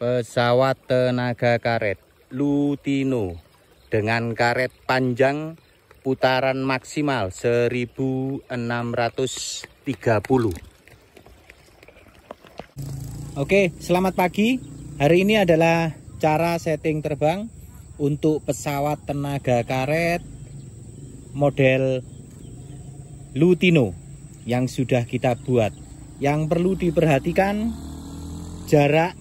pesawat tenaga karet Lutino dengan karet panjang putaran maksimal 1630. Oke, selamat pagi. Hari ini adalah cara setting terbang untuk pesawat tenaga karet model Lutino yang sudah kita buat. Yang perlu diperhatikan jarak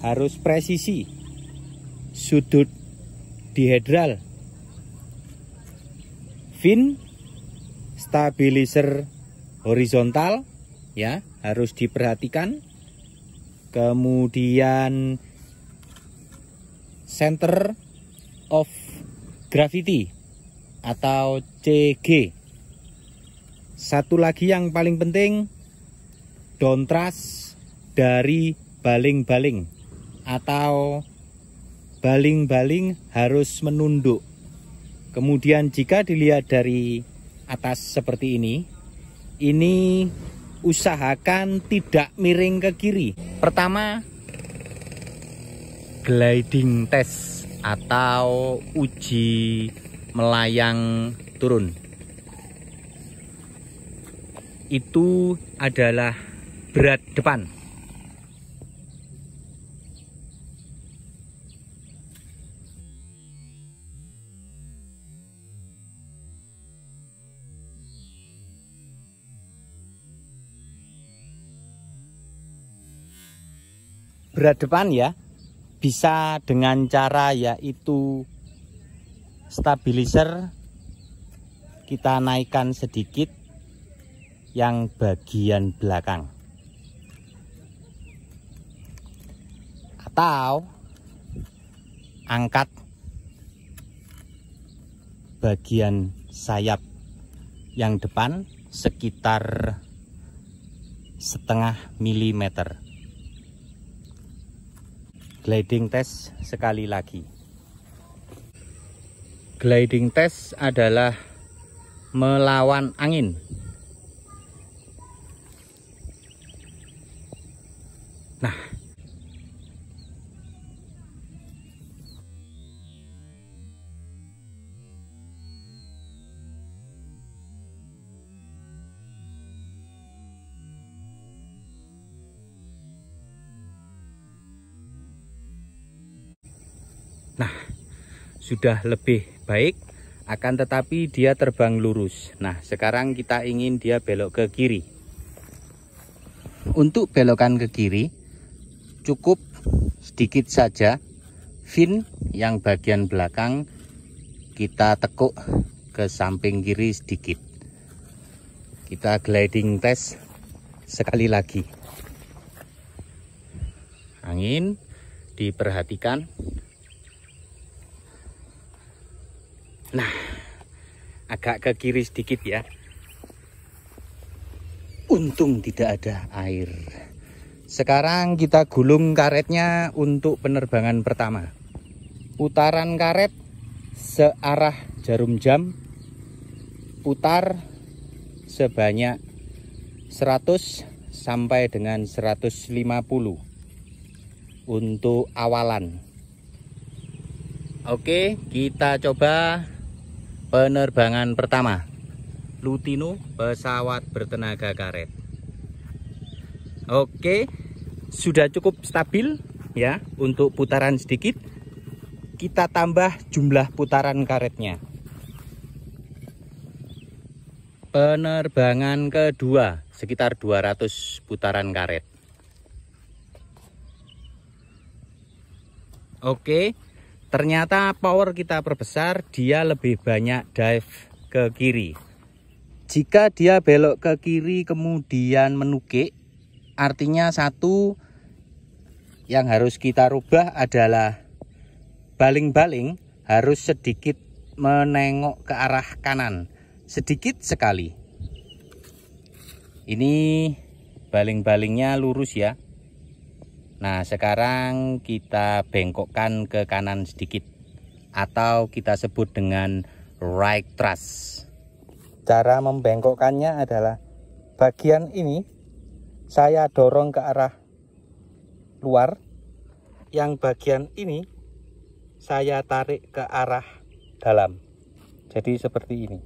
harus presisi sudut dihedral fin stabilizer horizontal ya harus diperhatikan kemudian center of gravity atau CG satu lagi yang paling penting dontras dari baling-baling atau baling-baling harus menunduk. Kemudian jika dilihat dari atas seperti ini, ini usahakan tidak miring ke kiri. Pertama, gliding test atau uji melayang turun. Itu adalah berat depan. berat depan ya bisa dengan cara yaitu stabilizer kita naikkan sedikit yang bagian belakang atau angkat bagian sayap yang depan sekitar setengah milimeter gliding test sekali lagi gliding test adalah melawan angin Nah, sudah lebih baik akan tetapi dia terbang lurus. Nah, sekarang kita ingin dia belok ke kiri. Untuk belokan ke kiri, cukup sedikit saja fin yang bagian belakang kita tekuk ke samping kiri sedikit. Kita gliding test sekali lagi. Angin diperhatikan Nah, agak ke kiri sedikit ya. Untung tidak ada air. Sekarang kita gulung karetnya untuk penerbangan pertama. Putaran karet searah jarum jam. Putar sebanyak 100 sampai dengan 150 untuk awalan. Oke, kita coba penerbangan pertama Lutino pesawat bertenaga karet Oke sudah cukup stabil ya untuk putaran sedikit kita tambah jumlah putaran karetnya penerbangan kedua sekitar 200 putaran karet Oke Ternyata power kita perbesar, dia lebih banyak dive ke kiri. Jika dia belok ke kiri kemudian menukik, artinya satu yang harus kita rubah adalah baling-baling harus sedikit menengok ke arah kanan. Sedikit sekali. Ini baling-balingnya lurus ya, Nah sekarang kita bengkokkan ke kanan sedikit atau kita sebut dengan right thrust. Cara membengkokkannya adalah bagian ini saya dorong ke arah luar, yang bagian ini saya tarik ke arah dalam. Jadi seperti ini.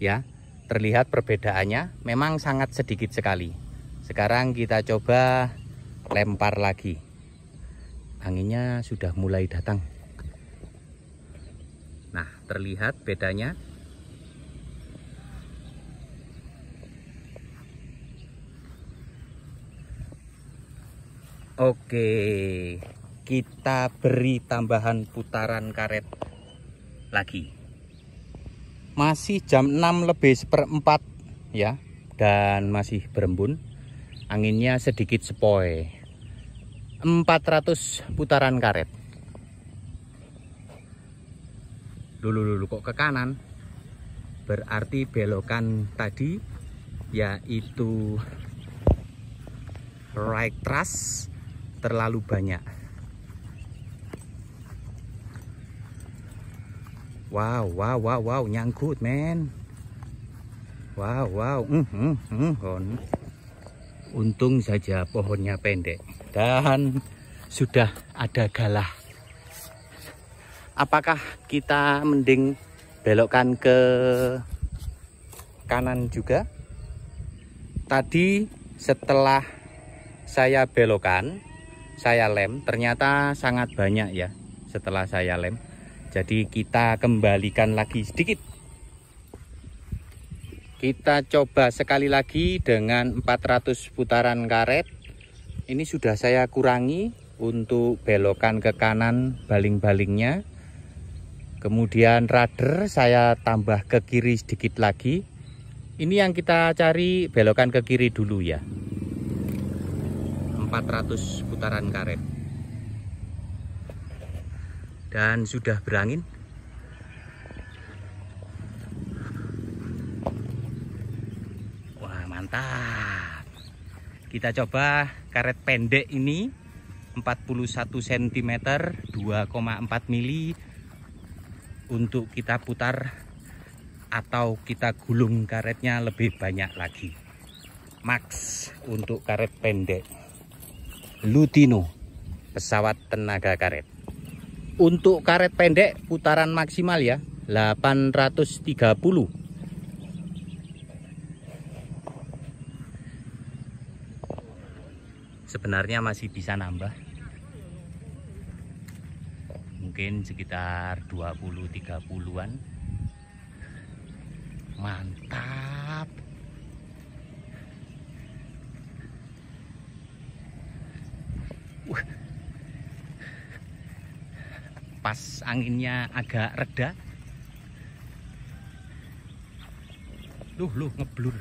ya terlihat perbedaannya memang sangat sedikit sekali sekarang kita coba lempar lagi anginnya sudah mulai datang nah terlihat bedanya Oke, kita beri tambahan putaran karet lagi masih jam 6 lebih seperempat ya dan masih berembun anginnya sedikit sepoi 400 putaran karet dulu dulu kok ke kanan berarti belokan tadi yaitu right trust terlalu banyak Wow, wow, wow, wow, nyangkut, men. Wow, wow. Mm, mm, mm, on. Untung saja pohonnya pendek dan sudah ada galah. Apakah kita mending belokkan ke kanan juga? Tadi setelah saya belokan, saya lem, ternyata sangat banyak ya setelah saya lem jadi kita kembalikan lagi sedikit kita coba sekali lagi dengan 400 putaran karet ini sudah saya kurangi untuk belokan ke kanan baling-balingnya kemudian rudder saya tambah ke kiri sedikit lagi ini yang kita cari belokan ke kiri dulu ya 400 putaran karet dan sudah berangin wah mantap kita coba karet pendek ini 41 cm 2,4 mili untuk kita putar atau kita gulung karetnya lebih banyak lagi max untuk karet pendek Lutino pesawat tenaga karet untuk karet pendek putaran maksimal ya 830 sebenarnya masih bisa nambah mungkin sekitar 20-30an mantap pas anginnya agak reda luh lu ngeblur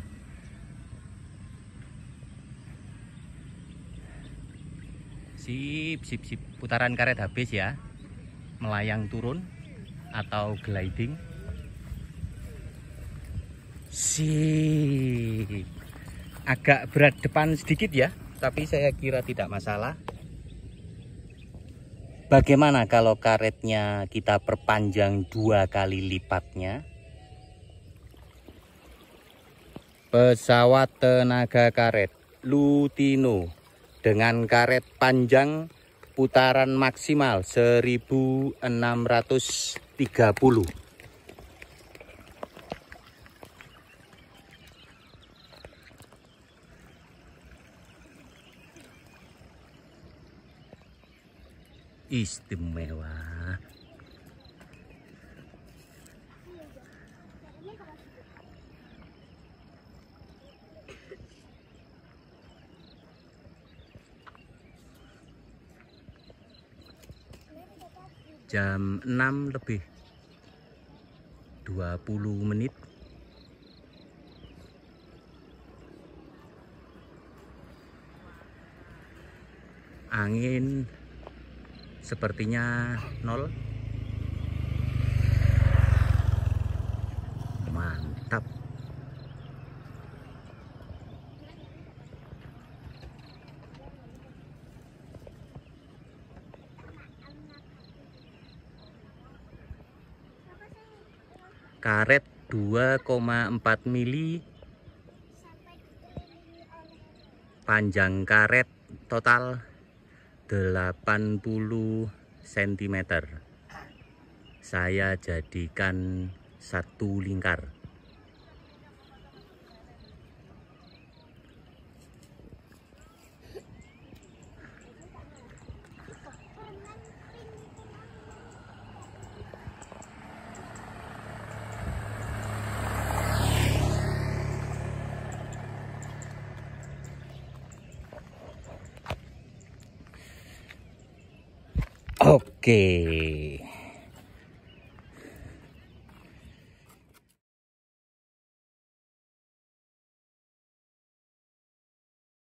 sip sip sip putaran karet habis ya melayang turun atau gliding sip agak berat depan sedikit ya tapi saya kira tidak masalah Bagaimana kalau karetnya kita perpanjang dua kali lipatnya? Pesawat tenaga karet Lutino dengan karet panjang putaran maksimal 1630 istimewa jam 6 lebih 20 menit angin sepertinya nol mantap karet 2,4 mili panjang karet total 80 cm saya jadikan satu lingkar que